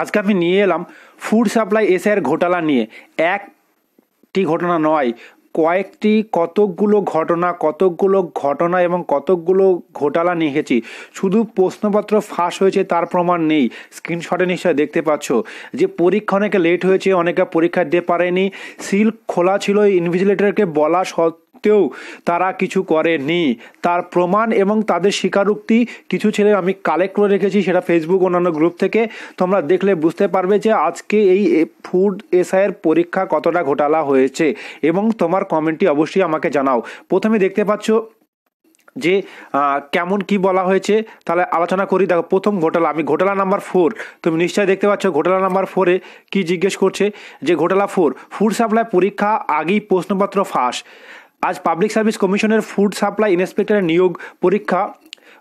আজকে আমি নিয়ে এলাম ফুড সাপ্লাই এসআইয়ের ঘোটালা নিয়ে একটি ঘটনা নয় কয়েকটি কতকগুলো ঘটনা কতকগুলো ঘটনা এবং কতকগুলো ঘোটালা নিয়েছি শুধু প্রশ্নপত্র ফাঁস হয়েছে তার প্রমাণ নেই স্ক্রিনশটে নিশ্চয় দেখতে পাচ্ছ যে পরীক্ষা অনেকে লেট হয়েছে অনেকে পরীক্ষা দিতে পারেনি সিল খোলা ছিল ইনভিজিলেটরকে বলা সত্ত্বেও সত্ত্বেও তারা কিছু করেনি তার প্রমাণ এবং তাদের স্বীকারোক্তি কিছু ছেলে আমি কালেক্ট করে রেখেছি সেটা ফেসবুক অন্যান্য গ্রুপ থেকে তোমরা দেখলে বুঝতে পারবে যে আজকে এই ফুড এসআইয়ের পরীক্ষা কতটা ঘোটালা হয়েছে এবং তোমার কমেন্টটি অবশ্যই আমাকে জানাও প্রথমে দেখতে পাচ্ছ যে কেমন কি বলা হয়েছে তাহলে আলোচনা করি দেখো প্রথম ঘোটালা আমি ঘোটালা নাম্বার ফোর তুমি নিশ্চয়ই দেখতে পাচ্ছ ঘোটালা নাম্বার ফোরে কি জিজ্ঞেস করছে যে ঘোটালা ফোর ফুড সাপ্লাই পরীক্ষা আগেই প্রশ্নপত্র ফাঁস আজ পাবলিক সার্ভিস কমিশনের ফুড সাপ্লাই ইন্সপেক্টরের নিয়োগ পরীক্ষা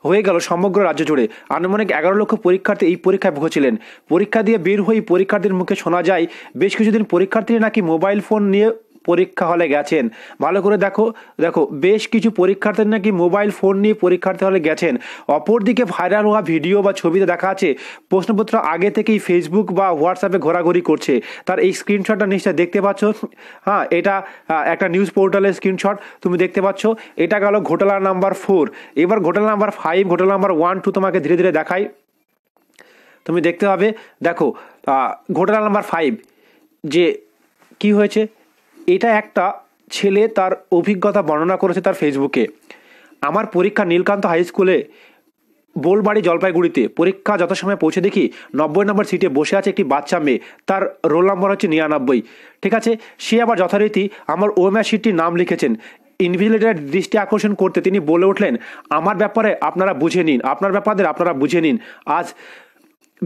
হয়ে গেল সমগ্র রাজ্য জুড়ে আনুমানিক এগারো লক্ষ পরীক্ষার্থী এই পরীক্ষায় ভুগেছিলেন পরীক্ষা দিয়ে বের হয়ে পরীক্ষার্থীর মুখে শোনা যায় বেশ কিছুদিন পরীক্ষার্থীরা নাকি মোবাইল ফোন নিয়ে পরীক্ষা হলে গেছেন ভালো করে দেখো দেখো বেশ কিছু পরীক্ষার্থী নাকি মোবাইল ফোন নিয়ে পরীক্ষার্থী হলে গেছেন অপরদিকে ভাইরাল হওয়া ভিডিও বা ছবিতে দেখা আছে প্রশ্নপত্র আগে থেকেই ফেসবুক বা হোয়াটসঅ্যাপে ঘোরাঘুরি করছে তার এই স্ক্রিনশটটা নিশ্চয় দেখতে পাচ্ছ হ্যাঁ এটা একটা নিউজ পোর্টালের স্ক্রিনশট তুমি দেখতে পাচ্ছ এটা গেল ঘোটালা নাম্বার ফোর এবার ঘোটালা নাম্বার ফাইভ ঘোটালা নাম্বার ওয়ান টু তোমাকে ধীরে ধীরে দেখাই তুমি দেখতে পাবে দেখো ঘোটালা নাম্বার ফাইভ যে কি হয়েছে এটা একটা ছেলে তার অভিজ্ঞতা বর্ণনা করেছে তার ফেসবুকে আমার পরীক্ষা নীলকান্ত হাই স্কুলে বোলবাড়ি জলপাইগুড়িতে পরীক্ষা যথাসময়ে পৌঁছে দেখি নব্বই নম্বর সিটে বসে আছে একটি বাচ্চা মেয়ে তার রোল নম্বর হচ্ছে নিরানব্বই ঠিক আছে সে আবার যথারীতি আমার ওএমআর সিটটির নাম লিখেছেন ইনভিজিলেটার দৃষ্টি আকর্ষণ করতে তিনি বলে উঠলেন আমার ব্যাপারে আপনারা বুঝে নিন আপনার ব্যাপারে আপনারা বুঝে নিন আজ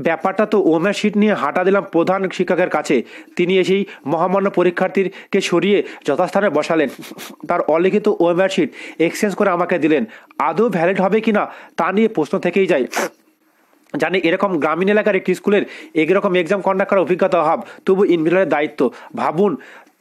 ব্যাপারটা তো ওনারশিট নিয়ে হাঁটা দিলাম প্রধান শিক্ষকের কাছে তিনি এসেই মহামান্য পরীক্ষার্থীরকে সরিয়ে যথাস্থানে বসালেন তার অলিখিত ওমারশিট এক্সচেঞ্জ করে আমাকে দিলেন আদৌ ভ্যালিড হবে কি না তা নিয়ে প্রশ্ন থেকেই যায় জানি এরকম গ্রামীণ এলাকার একটি স্কুলের একরকম এক্সাম কন্ডাক্ট করার অভিজ্ঞতা অভাব তবু ইনভিটারের দায়িত্ব ভাবুন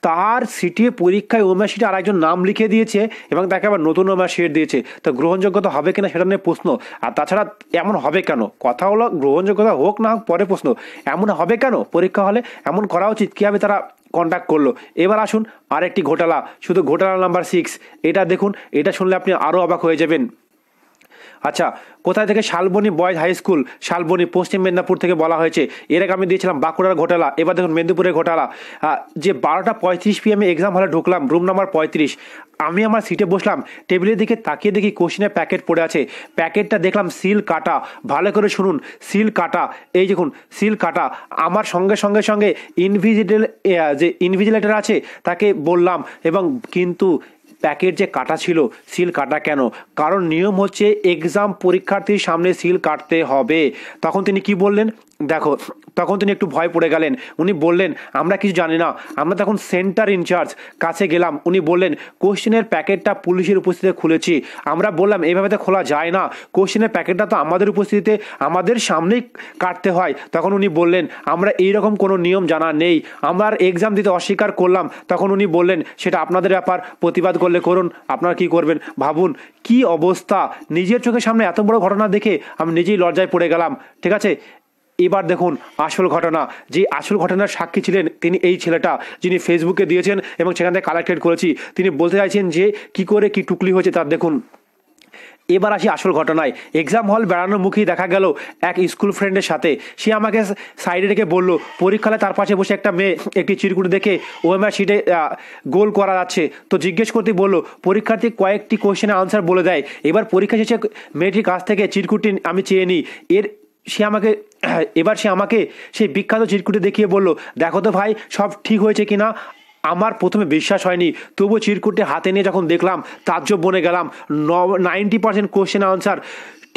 তার সিটি পরীক্ষায় ওমেয়া সিটে আরেকজন নাম লিখে দিয়েছে এবং তাকে আবার নতুন ওমেয়া সিট দিয়েছে তো গ্রহণযোগ্যতা হবে কিনা সেটা নিয়ে প্রশ্ন আর তাছাড়া এমন হবে কেন কথা হলো গ্রহণযোগ্যতা হোক না হোক পরে প্রশ্ন এমন হবে কেন পরীক্ষা হলে এমন করা উচিত কীভাবে তারা কন্ট্যাক্ট করলো এবার আসুন আরেকটি ঘোটালা শুধু ঘোটালা নাম্বার সিক্স এটা দেখুন এটা শুনলে আপনি আরও অবাক হয়ে যাবেন আচ্ছা কোথায় থেকে Salboni boys high school Salboni Paschim Medinipur থেকে বলা হয়েছে এর আগে আমি দিয়েছিলাম বাঁকুড়ার ঘোটালা এবার দেখুন মেদিনীপুরের ঘোটালা যে বারোটা পঁয়ত্রিশ এমে এক্সাম হলে ঢুকলাম রুম নাম্বার পঁয়ত্রিশ আমি আমার সিটে বসলাম টেবিলের দিকে তাকিয়ে দেখি কোশ্চিনে প্যাকেট পড়ে আছে প্যাকেটটা দেখলাম সিল কাটা ভালো করে শুনুন সিল কাটা এই দেখুন সিল কাটা আমার সঙ্গে সঙ্গে সঙ্গে ইনভিজিটেল যে ইনভিজিলেটার আছে তাকে বললাম এবং কিন্তু প্যাকের যে কাটা ছিল সিল কাটা কেন কারণ নিয়ম হচ্ছে এক্সাম পরীক্ষার্থীর সামনে সিল কাটতে হবে তখন তিনি কি বললেন দেখো তখন তিনি একটু ভয় পড়ে গেলেন উনি বললেন আমরা কিছু জানি না আমরা তখন সেন্টার ইনচার্জ কাছে গেলাম উনি বললেন কোশ্চেনের প্যাকেটটা পুলিশের উপস্থিতিতে খুলেছি আমরা বললাম এইভাবে তো খোলা যায় না কোশ্চেনের প্যাকেটটা তো আমাদের উপস্থিতিতে আমাদের সামনেই কাটতে হয় তখন উনি বললেন আমরা এই রকম কোনো নিয়ম জানা নেই আমরা এক্সাম দিতে অস্বীকার করলাম তখন উনি বললেন সেটা আপনাদের ব্যাপার প্রতিবাদ করলে করুন আপনারা কি করবেন ভাবুন কি অবস্থা নিজের চোখের সামনে এত বড় ঘটনা দেখে আমি নিজেই লজ্জায় পড়ে গেলাম ঠিক আছে এবার দেখুন আসল ঘটনা যে আসল ঘটনার সাক্ষী ছিলেন তিনি এই ছেলেটা যিনি ফেসবুকে দিয়েছেন এবং সেখান থেকে কালেক্টেড করেছি তিনি বলতে চাইছেন যে কি করে কি টুকলি হয়েছে তার দেখুন এবার আসি আসল ঘটনায় এক্সাম হল বেড়ানোর মুখেই দেখা গেল এক স্কুল ফ্রেন্ডের সাথে সে আমাকে সাইডে রেখে বলল পরীক্ষালে তার পাশে বসে একটা মেয়ে একটি চিরকুট দেখে ওএমআর শিটে গোল করা যাচ্ছে তো জিজ্ঞেস করতে বলল পরীক্ষার্থী কয়েকটি কোয়েশ্চেনের আনসার বলে দেয় এবার পরীক্ষা শেষে মেয়েটির কাছ থেকে চিরকুটটি আমি চেয়ে নিই এর সে আমাকে এবার সে আমাকে সেই বিখ্যাত চিরকুটে দেখিয়ে বলল দেখো তো ভাই সব ঠিক হয়েছে কিনা আমার প্রথমে বিশ্বাস হয়নি তবুও চিরকুটে হাতে নিয়ে যখন দেখলাম জন্য বনে গেলাম নাইনটি পার্সেন্ট কোশ্চেন আনসার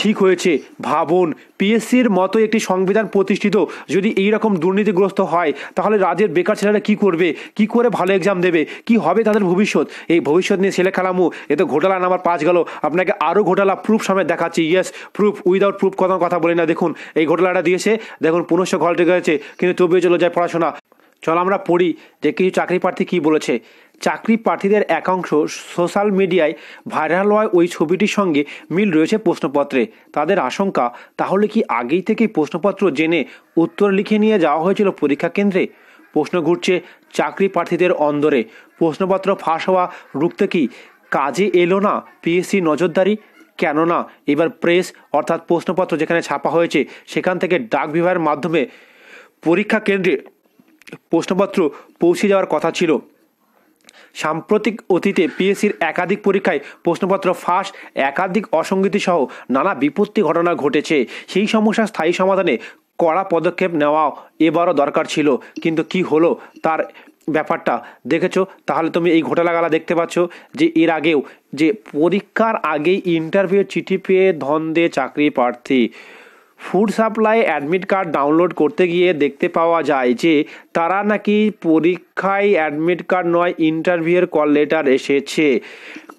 ঠিক হয়েছে ভাবুন পিএসসির মতো একটি সংবিধান প্রতিষ্ঠিত যদি এই রকম দুর্নীতিগ্রস্ত হয় তাহলে রাজ্যের বেকার ছেলেরা কি করবে কি করে ভালো এক্সাম দেবে কি হবে তাদের ভবিষ্যৎ এই ভবিষ্যৎ নিয়ে ছেলে খেলামু এ তো ঘোটালা নাম্বার পাঁচ গেল আপনাকে আরও ঘোটালা প্রুফ সামনে দেখাচ্ছি ইয়েস প্রুফ উইদাউট প্রুফ কথা কথা বলি না দেখুন এই ঘোটালাটা দিয়েছে দেখুন পুনশ্চ ঘলটে গেছে কিন্তু তবুও চলে যায় পড়াশোনা চল আমরা পড়ি যে কিছু চাকরি প্রার্থী কী বলেছে চাকরি প্রার্থীদের একাংশ সোশ্যাল মিডিয়ায় ভাইরাল হওয়ায় ওই ছবিটির সঙ্গে মিল রয়েছে প্রশ্নপত্রে তাদের আশঙ্কা তাহলে কি আগেই থেকেই প্রশ্নপত্র জেনে উত্তর লিখে নিয়ে যাওয়া হয়েছিল পরীক্ষা কেন্দ্রে প্রশ্ন ঘুরছে চাকরি প্রার্থীদের অন্দরে প্রশ্নপত্র ফাঁস হওয়া রুখতে কি কাজে এলো না পিএসসি নজরদারি কেননা এবার প্রেস অর্থাৎ প্রশ্নপত্র যেখানে ছাপা হয়েছে সেখান থেকে ডাক বিভাগের মাধ্যমে পরীক্ষা কেন্দ্রে প্রশ্নপত্র পৌঁছে যাওয়ার কথা ছিল সাম্প্রতিক অতীতে পিএসসির একাধিক পরীক্ষায় প্রশ্নপত্র ফাঁস একাধিক অসঙ্গতি সহ নানা বিপত্তি ঘটনা ঘটেছে সেই সমস্যা স্থায়ী সমাধানে কড়া পদক্ষেপ নেওয়া এবারও দরকার ছিল কিন্তু কি হলো তার ব্যাপারটা দেখেছো তাহলে তুমি এই ঘোটালাগালা দেখতে পাচ্ছ যে এর আগেও যে পরীক্ষার আগেই ইন্টারভিউ চিঠি পেয়ে ধন চাকরি প্রার্থী food supply admit card download করতে গিয়ে দেখতে পাওয়া যায় যে তারা নাকি পরীক্ষায় অ্যাডমিট কার্ড নয় ইন্টারভিউয়ের কল লেটার এসেছে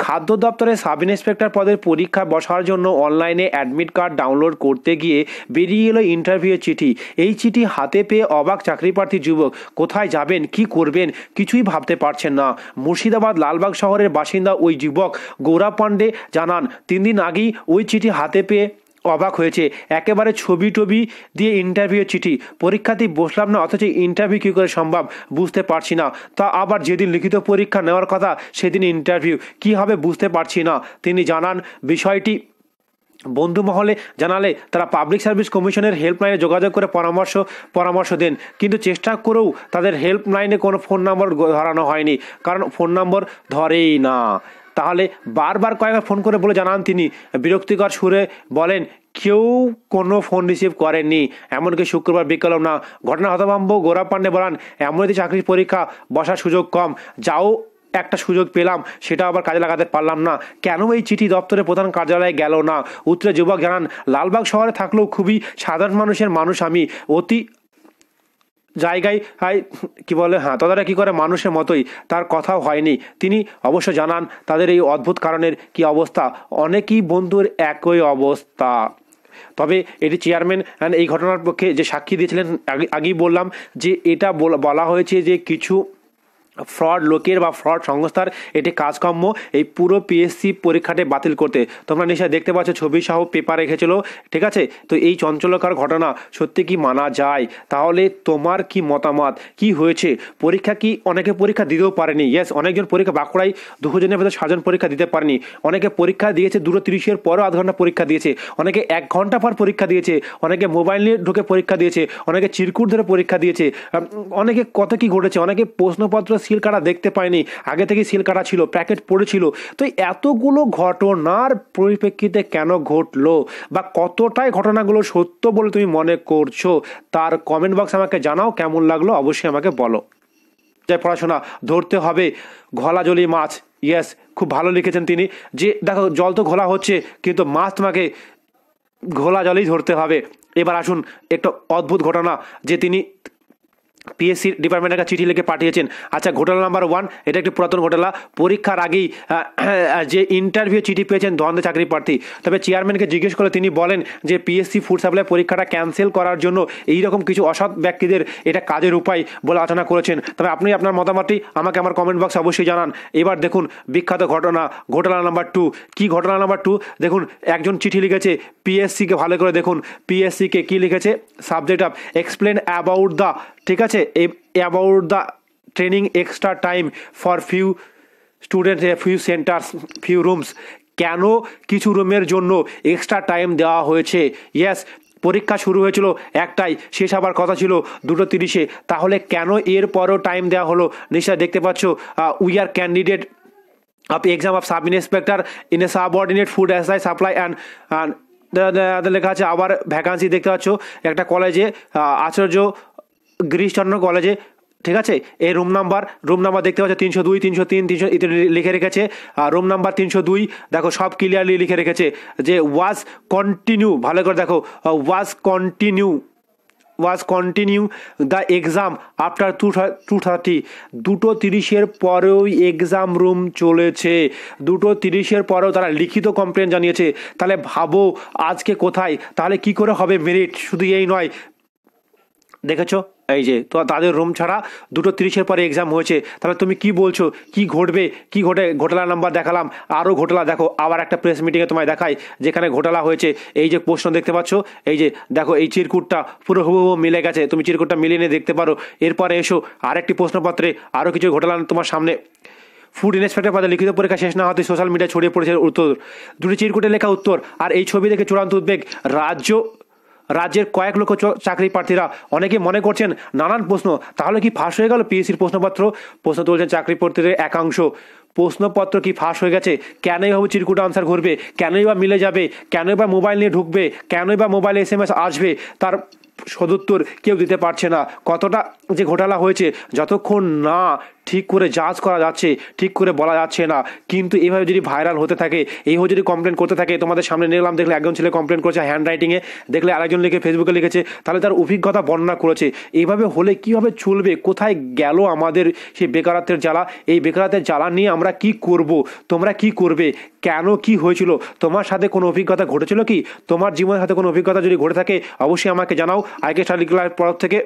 খাদ্য দপ্তরে সাব ইন্সপেক্টর পদের পরীক্ষা বসার জন্য অনলাইনে অ্যাডমিট কার্ড ডাউনলোড করতে গিয়ে বেরিয়ে এলো ইন্টারভিউয়ের চিঠি এই চিঠি হাতে পেয়ে অবাক চাকরিপ্রার্থী যুবক কোথায় যাবেন কি করবেন কিছুই ভাবতে পারছেন না মুর্শিদাবাদ লালবাগ শহরের বাসিন্দা ওই যুবক গৌরা পাণ্ডে জানান তিন দিন আগেই ওই চিঠি হাতে পেয়ে অবাক হয়েছে একেবারে ছবি টবি দিয়ে ইন্টারভিউ চিঠি পরীক্ষাতে বসলাম না অথচ ইন্টারভিউ কী করে সম্ভব বুঝতে পারছি না তা আবার যেদিন লিখিত পরীক্ষা নেওয়ার কথা সেদিন ইন্টারভিউ কি হবে বুঝতে পারছি না তিনি জানান বিষয়টি বন্ধু মহলে জানালে তারা পাবলিক সার্ভিস কমিশনের হেল্পলাইনে যোগাযোগ করে পরামর্শ পরামর্শ দেন কিন্তু চেষ্টা করেও তাদের হেল্পলাইনে কোনো ফোন নম্বর ধরানো হয়নি কারণ ফোন নম্বর ধরেই না তাহলে বারবার কয়েকবার ফোন করে বলে জানান তিনি বিরক্তিকর সুরে বলেন কেউ কোনো ফোন রিসিভ করেননি এমনকি শুক্রবার বিকেলও না ঘটনা হতভাম্ব গোরা পান্ডে বলান এমনই চাকরির পরীক্ষা বসার সুযোগ কম যাও একটা সুযোগ পেলাম সেটা আবার কাজে লাগাতে পারলাম না কেন এই চিঠি দপ্তরের প্রধান কার্যালয়ে গেল না উত্তরে যুবক জানান লালবাগ শহরে থাকলেও খুবই সাধারণ মানুষের মানুষ আমি অতি জায়গায় কি বলে হ্যাঁ তাদের কি করে মানুষের মতোই তার কথাও হয়নি তিনি অবশ্য জানান তাদের এই অদ্ভুত কারণের কি অবস্থা অনেকই বন্ধুর একই অবস্থা তবে এটি চেয়ারম্যান হ্যাঁ, এই ঘটনার পক্ষে যে সাক্ষী দিয়েছিলেন আগেই বললাম যে এটা বলা হয়েছে যে কিছু ফ্রড লোকের বা ফ্রড সংস্থার এটি কাজকর্ম এই পুরো পিএসসি পরীক্ষাটি বাতিল করতে তোমরা নিশ্চয় দেখতে পাচ্ছ ছবি সহ পেপার রেখেছিল ঠিক আছে তো এই চঞ্চলকার ঘটনা সত্যি কি মানা যায় তাহলে তোমার কি মতামত কি হয়েছে পরীক্ষা কি অনেকে পরীক্ষা দিতেও পারেনি ইয়েস অনেকজন পরীক্ষা বাঁকুড়ায় দুজনের ভেতরে সাতজন পরীক্ষা দিতে পারেনি অনেকে পরীক্ষা দিয়েছে দুটো তিরিশের পরও আধ ঘন্টা পরীক্ষা দিয়েছে অনেকে এক ঘন্টা পর পরীক্ষা দিয়েছে অনেকে মোবাইল নিয়ে ঢুকে পরীক্ষা দিয়েছে অনেকে চিরকুট ধরে পরীক্ষা দিয়েছে অনেকে কত কি ঘটেছে অনেকে প্রশ্নপত্র সিল কাটা দেখতে পায়নি আগে থেকে সিল কাটা ছিল প্যাকেট পড়েছিল তো এতগুলো ঘটনার পরিপ্রেক্ষিতে কেন ঘটলো বা কতটাই ঘটনাগুলো সত্য বলে তুমি মনে করছো তার কমেন্ট বক্স আমাকে জানাও কেমন লাগলো অবশ্যই আমাকে বলো যাই পড়াশোনা ধরতে হবে ঘলা জলি মাছ ইয়েস খুব ভালো লিখেছেন তিনি যে দেখো জল তো ঘোলা হচ্ছে কিন্তু মাছ তোমাকে ঘোলা জলেই ধরতে হবে এবার আসুন একটা অদ্ভুত ঘটনা যে তিনি পিএসসি ডিপার্টমেন্টের কাছে চিঠি লিখে পাঠিয়েছেন আচ্ছা ঘোটালা নাম্বার ওয়ান এটা একটি পুরাতন ঘোটালা পরীক্ষার আগেই যে ইন্টারভিউ চিঠি পেয়েছেন ধন্দে চাকরি প্রার্থী তবে চেয়ারম্যানকে জিজ্ঞেস করে তিনি বলেন যে পিএসসি ফুড সাপ্লাই পরীক্ষাটা ক্যান্সেল করার জন্য এই রকম কিছু অসৎ ব্যক্তিদের এটা কাজের উপায় বলে আলোচনা করেছেন তবে আপনি আপনার মতামতটি আমাকে আমার কমেন্ট বক্সে অবশ্যই জানান এবার দেখুন বিখ্যাত ঘটনা ঘোটালা নাম্বার টু কি ঘটনা নাম্বার টু দেখুন একজন চিঠি লিখেছে পিএসসিকে ভালো করে দেখুন পিএসসিকে কি লিখেছে subject of explain about the ঠিক আছে about the training extra time for few student few centres few rooms কেন কিছু রুমের জন্য এক্সট্রা টাইম দেওয়া হয়েছে ইয়াস পরীক্ষা শুরু হয়েছিল একটাই শেষ হবার কথা ছিল দুটো তিরিশে তাহলে কেন এর পরও টাইম দেওয়া হলো নিশ্চয় দেখতে পাচ্ছ we are candidate of exam of sub inspector in a subordinate food assay supply and লেখা আছে আবার ভ্যাকান্সি দেখতে পাচ্ছ একটা কলেজে আচার্য গিরিশচন্দ্র কলেজে ঠিক আছে এই রুম নাম্বার রুম নাম্বার দেখতে পাচ্ছ তিনশো দুই তিনশো তিন তিনশো লিখে রেখেছে আর রুম নাম্বার তিনশো দুই দেখো সব ক্লিয়ারলি লিখে রেখেছে যে ওয়াজ কন্টিনিউ ভালো করে দেখো was continue was continue the exam after two two thirty দুটো তিরিশের পরেও এক্সাম রুম চলেছে দুটো তিরিশের পরেও তারা লিখিত কমপ্লেন জানিয়েছে তাহলে ভাবো আজকে কোথায় তাহলে কি করে হবে মেরিট শুধু এই নয় দেখেছো এই যে তো তাদের রুম ছাড়া দুটো তিরিশের পরে এক্সাম হয়েছে তাহলে তুমি কি বলছো কি ঘটবে কি ঘটে ঘোটালা নাম্বার দেখালাম আরও ঘোটালা দেখো আবার একটা প্রেস মিটিংয়ে তোমায় দেখাই যেখানে ঘোটালা হয়েছে এই যে প্রশ্ন দেখতে পাচ্ছ এই যে দেখো এই চিরকুটটা পুরো হুবহু মিলে গেছে তুমি চিরকুটটা মিলিয়ে নিয়ে দেখতে পারো এরপরে এসো আরেকটি প্রশ্নপত্রে আরও কিছু ঘোটালা তোমার সামনে ফুড ইন্সপেক্টর পদে লিখিত পরীক্ষা শেষ না হতে সোশ্যাল মিডিয়া ছড়িয়ে পড়েছে উত্তর দুটি চিরকুটে লেখা উত্তর আর এই ছবি দেখে চূড়ান্ত উদ্বেগ রাজ্য রাজ্যের কয়েক লক্ষ চাকরি প্রার্থীরা অনেকে মনে করছেন নানান প্রশ্ন তাহলে কি ফাঁস হয়ে গেল পিএসসির প্রশ্নপত্র প্রশ্ন তুলছেন চাকরি প্রার্থীদের একাংশ প্রশ্নপত্র কি ফাঁস হয়ে গেছে কেনই হবে চিরকুটা আনসার ঘুরবে কেনই বা মিলে যাবে কেনই বা মোবাইল নিয়ে ঢুকবে কেনই বা মোবাইল এস এম এস আসবে তার সদুত্তর কেউ দিতে পারছে না কতটা যে ঘোটালা হয়েছে যতক্ষণ না ঠিক করে যাচ করা যাচ্ছে ঠিক করে বলা যাচ্ছে না কিন্তু এইভাবে যদি ভাইরাল হতে থাকে এইভাবে যদি কমপ্লেন করতে থাকে তোমাদের সামনে নিলাম দেখলে একজন ছেলে কমপ্লেন করেছে হ্যান্ড রাইটিংয়ে দেখলে আরেকজন লিখে ফেসবুকে লিখেছে তাহলে তার অভিজ্ঞতা বর্ণনা করেছে এইভাবে হলে কীভাবে চলবে কোথায় গেল আমাদের সেই বেকারত্বের জ্বালা এই বেকারত্বের জ্বালা নিয়ে আমরা কি করব তোমরা কি করবে কেন কি হয়েছিল তোমার সাথে কোনো অভিজ্ঞতা ঘটেছিল কি তোমার জীবনের সাথে কোনো অভিজ্ঞতা যদি ঘটে থাকে অবশ্যই আমাকে জানাও আইকে স্টাডি ক্লাস পর থেকে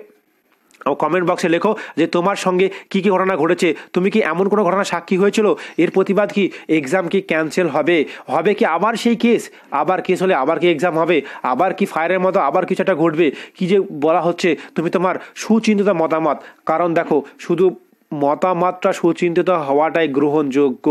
ও কমেন্ট বক্সে লেখো যে তোমার সঙ্গে কি কি ঘটনা ঘটেছে তুমি কি এমন কোনো ঘটনা সাক্ষী হয়েছিল এর প্রতিবাদ কি এক্সাম কি ক্যান্সেল হবে হবে কি আবার সেই কেস আবার কেস হলে আবার কি এক্সাম হবে আবার কি ফায়ারের মতো আবার কিছু একটা ঘটবে কি যে বলা হচ্ছে তুমি তোমার সুচিন্তিত মতামত কারণ দেখো শুধু মতামাত্রা সুচিন্তিত হওয়াটাই গ্রহণযোগ্য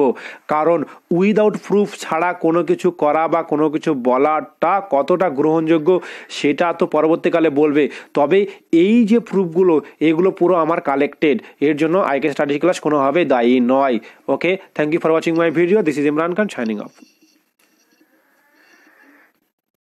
কারণ উইদাউট প্রুফ ছাড়া কোনো কিছু করা বা কোনো কিছু বলাটা কতটা গ্রহণযোগ্য সেটা তো পরবর্তীকালে বলবে তবে এই যে প্রুফগুলো এগুলো পুরো আমার কালেক্টেড এর জন্য আইকে স্টাডিজ ক্লাস কোনোভাবে দায়ী নয় okay thank you for watching my video this is Imran Khan shining of